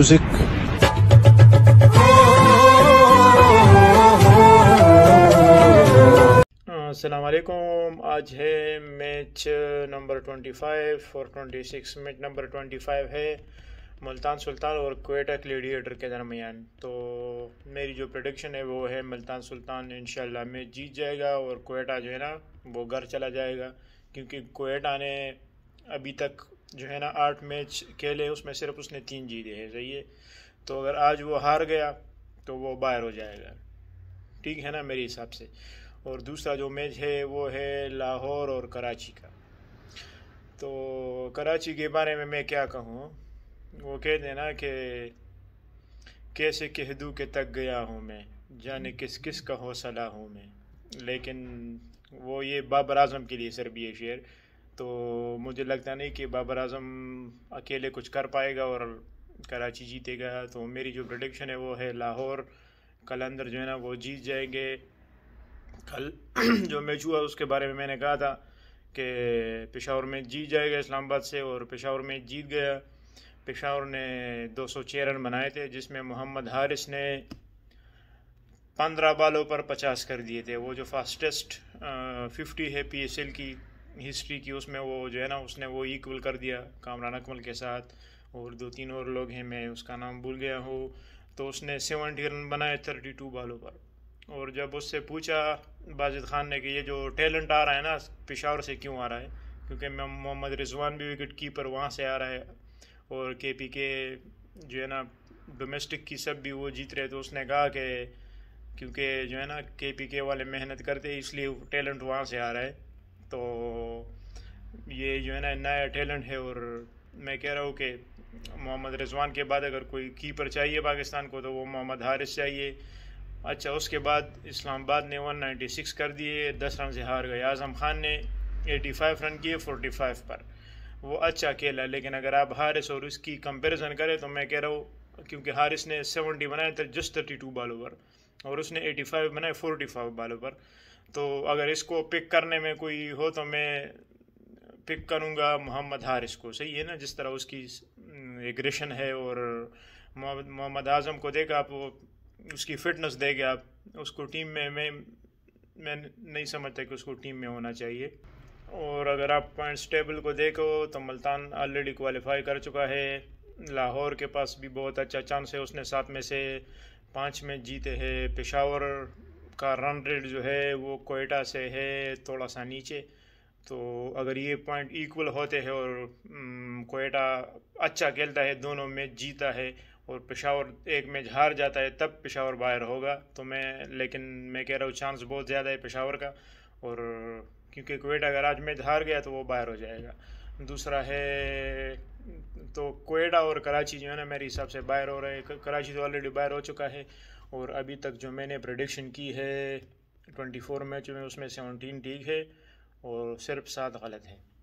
music हाँ, असलकुम आज है मैच नंबर 25 और 26 मैच नंबर 25 है मुल्तान सुल्तान और कोयटा क्लेडिएटर के दरमियान तो मेरी जो प्रोडिक्शन है वो है मुल्तान सुल्तान इन मैच जीत जाएगा और कोटा जो है ना वो घर चला जाएगा क्योंकि कोयटा ने अभी तक जो है ना आठ मैच खेले उसमें सिर्फ उसने तीन जीते हैं सही है तो अगर आज वो हार गया तो वो बाहर हो जाएगा ठीक है ना मेरे हिसाब से और दूसरा जो मैच है वो है लाहौर और कराची का तो कराची के बारे में मैं क्या कहूँ वो कहते हैं ना कि कैसे कह दूँ के तक गया हूँ मैं जाने किस किस का हौसला हूँ मैं लेकिन वो ये बाबर आजम के लिए सर भी है शेर तो मुझे लगता नहीं कि बाबर अजम अकेले कुछ कर पाएगा और कराची जीतेगा तो मेरी जो प्रडिक्शन है वो है लाहौर कलंदर जो है ना वो जीत जाएंगे कल जो मैच हुआ उसके बारे में मैंने कहा था कि पेशावर में जीत जाएगा इस्लामाबाद से और पेशावर में जीत गया पेशावर ने दो सौ रन बनाए थे जिसमें मोहम्मद हारिस ने पंद्रह बालों पर पचास कर दिए थे वो जो फास्टेस्ट फिफ्टी है पी एस एल की हिस्ट्री की उसमें वो जो है ना उसने वो इक्वल कर दिया कामरान अकमल के साथ और दो तीन और लोग हैं मैं उसका नाम भूल गया हूँ तो उसने सेवनटी रन बनाए थर्टी टू बालों पर और जब उससे पूछा बाजिद खान ने कि ये जो टैलेंट आ रहा है ना पेशावर से क्यों आ रहा है क्योंकि मैं मोहम्मद रिजवान भी विकेट कीपर वहाँ से आ रहा है और के पी के जो है ना डोमेस्टिक की सब भी वो जीत रहे तो उसने कहा कि क्योंकि जो है ना के पी के वाले मेहनत करते इसलिए टैलेंट वहाँ से आ रहा है तो ये जो है ना नया टैलेंट है और मैं कह रहा हूँ कि मोहम्मद रिजवान के बाद अगर कोई कीपर चाहिए पाकिस्तान को तो वो मोहम्मद हारिस चाहिए अच्छा उसके बाद इस्लामाबाद ने 196 कर दिए दस रन से हार गए आज़म खान ने 85 रन किए 45 पर वो अच्छा खेला लेकिन अगर आप हारिस और उसकी कंपैरिजन करें तो मैं कह रहा हूँ क्योंकि हारिस ने 70 बनाए थे जस्ट 32 बॉल पर और उसने 85 बनाए 45 बॉल पर तो अगर इसको पिक करने में कोई हो तो मैं पिक करूँगा मोहम्मद हारिस को सही है ना जिस तरह उसकी एग्रेशन है और मोहम्मद आजम को देगा आप वो उसकी फिटनेस देगा आप उसको टीम में मैं मैं नहीं समझता कि उसको टीम में होना चाहिए और अगर आप पॉइंट्स टेबल को देखो तो मुल्तान ऑलरेडी क्वालिफाई कर चुका है लाहौर के पास भी बहुत अच्छा चांस है उसने सात में से पाँच में जीते हैं पेशावर का रन रेट जो है वो कोयटा से है थोड़ा सा नीचे तो अगर ये पॉइंट इक्वल होते हैं और कोयटा अच्छा खेलता है दोनों मैच जीता है और पेशावर एक मैच हार जाता है तब पेशावर बाहर होगा तो मैं लेकिन मैं कह रहा हूँ चांस बहुत ज़्यादा है पेशावर का और क्योंकि कोयटा अगर आज मैच हार गया तो वो बाहर हो जाएगा दूसरा है तो कोयटा और कराची जो है ना मेरे हिसाब से बाहर हो रहे हैं कराची तो ऑलरेडी बाहर हो चुका है और अभी तक जो मैंने प्रडिक्शन की है 24 मैच में उसमें 17 ठीक है और सिर्फ सात गलत हैं